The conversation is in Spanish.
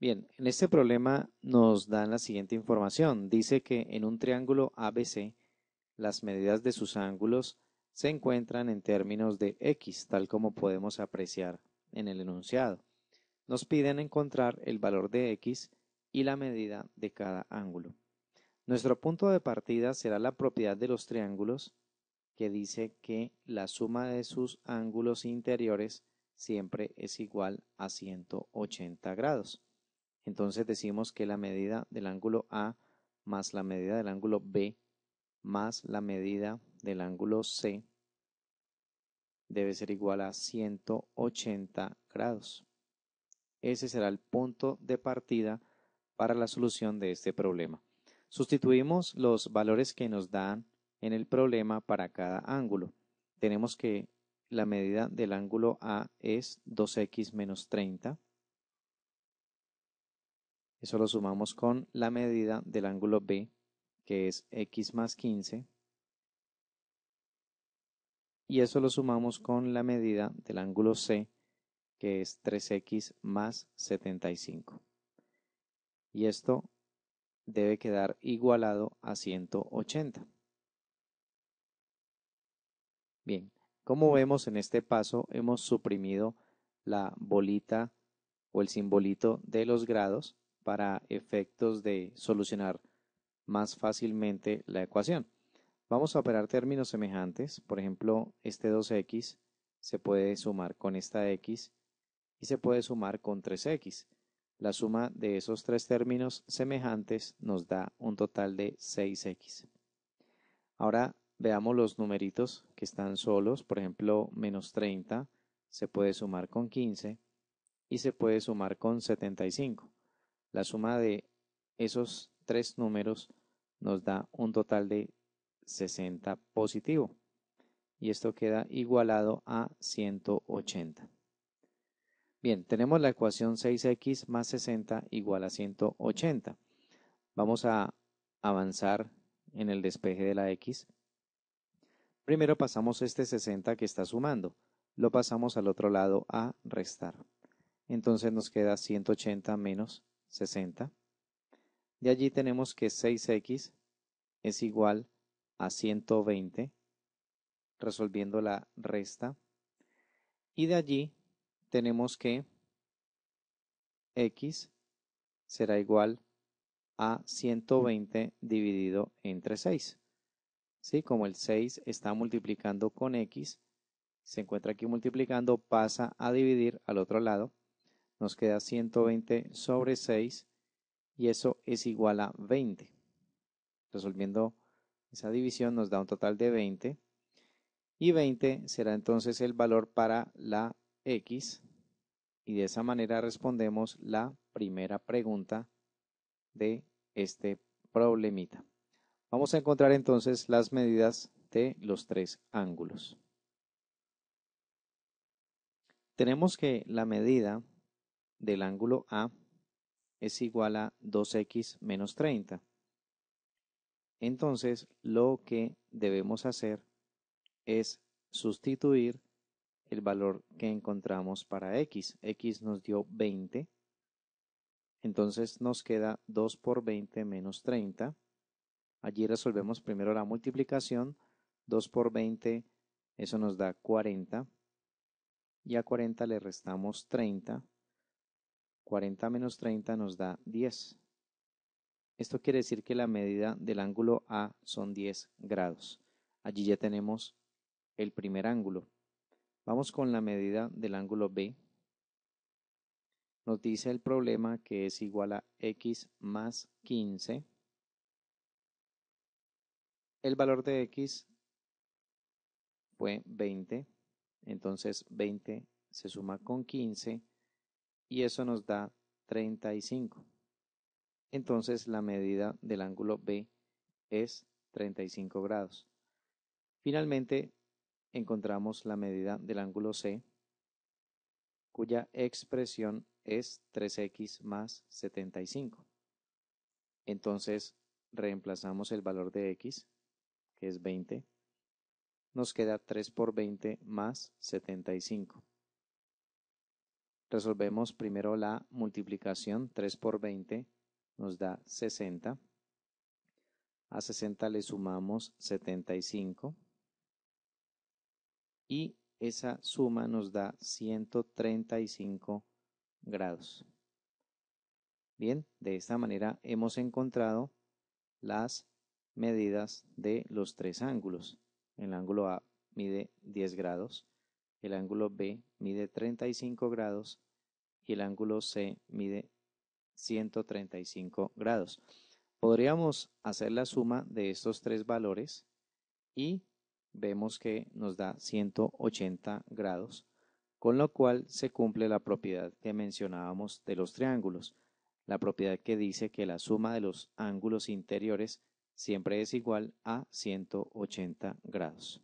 Bien, en este problema nos dan la siguiente información. Dice que en un triángulo ABC las medidas de sus ángulos se encuentran en términos de x, tal como podemos apreciar en el enunciado. Nos piden encontrar el valor de x y la medida de cada ángulo. Nuestro punto de partida será la propiedad de los triángulos, que dice que la suma de sus ángulos interiores siempre es igual a 180 grados. Entonces decimos que la medida del ángulo A más la medida del ángulo B más la medida del ángulo C debe ser igual a 180 grados. Ese será el punto de partida para la solución de este problema. Sustituimos los valores que nos dan en el problema para cada ángulo. Tenemos que la medida del ángulo A es 2x menos 30 eso lo sumamos con la medida del ángulo B, que es x más 15. Y eso lo sumamos con la medida del ángulo C, que es 3x más 75. Y esto debe quedar igualado a 180. Bien, como vemos en este paso hemos suprimido la bolita o el simbolito de los grados para efectos de solucionar más fácilmente la ecuación. Vamos a operar términos semejantes, por ejemplo, este 2x se puede sumar con esta x y se puede sumar con 3x. La suma de esos tres términos semejantes nos da un total de 6x. Ahora veamos los numeritos que están solos, por ejemplo, menos 30 se puede sumar con 15 y se puede sumar con 75. La suma de esos tres números nos da un total de 60 positivo. Y esto queda igualado a 180. Bien, tenemos la ecuación 6x más 60 igual a 180. Vamos a avanzar en el despeje de la x. Primero pasamos este 60 que está sumando. Lo pasamos al otro lado a restar. Entonces nos queda 180 menos 60. De allí tenemos que 6x es igual a 120, resolviendo la resta. Y de allí tenemos que x será igual a 120 dividido entre 6. ¿Sí? Como el 6 está multiplicando con x, se encuentra aquí multiplicando, pasa a dividir al otro lado nos queda 120 sobre 6 y eso es igual a 20. Resolviendo esa división nos da un total de 20 y 20 será entonces el valor para la x y de esa manera respondemos la primera pregunta de este problemita. Vamos a encontrar entonces las medidas de los tres ángulos. Tenemos que la medida del ángulo A es igual a 2x menos 30. Entonces, lo que debemos hacer es sustituir el valor que encontramos para x. x nos dio 20. Entonces nos queda 2 por 20 menos 30. Allí resolvemos primero la multiplicación. 2 por 20, eso nos da 40. Y a 40 le restamos 30. 40 menos 30 nos da 10. Esto quiere decir que la medida del ángulo A son 10 grados. Allí ya tenemos el primer ángulo. Vamos con la medida del ángulo B. Nos dice el problema que es igual a x más 15. El valor de x fue 20, entonces 20 se suma con 15 y eso nos da 35. Entonces la medida del ángulo B es 35 grados. Finalmente encontramos la medida del ángulo C, cuya expresión es 3x más 75. Entonces reemplazamos el valor de x, que es 20, nos queda 3 por 20 más 75. Resolvemos primero la multiplicación. 3 por 20 nos da 60. A 60 le sumamos 75. Y esa suma nos da 135 grados. Bien, de esta manera hemos encontrado las medidas de los tres ángulos. El ángulo A mide 10 grados, el ángulo B mide 35 grados y el ángulo C mide 135 grados. Podríamos hacer la suma de estos tres valores y vemos que nos da 180 grados, con lo cual se cumple la propiedad que mencionábamos de los triángulos, la propiedad que dice que la suma de los ángulos interiores siempre es igual a 180 grados.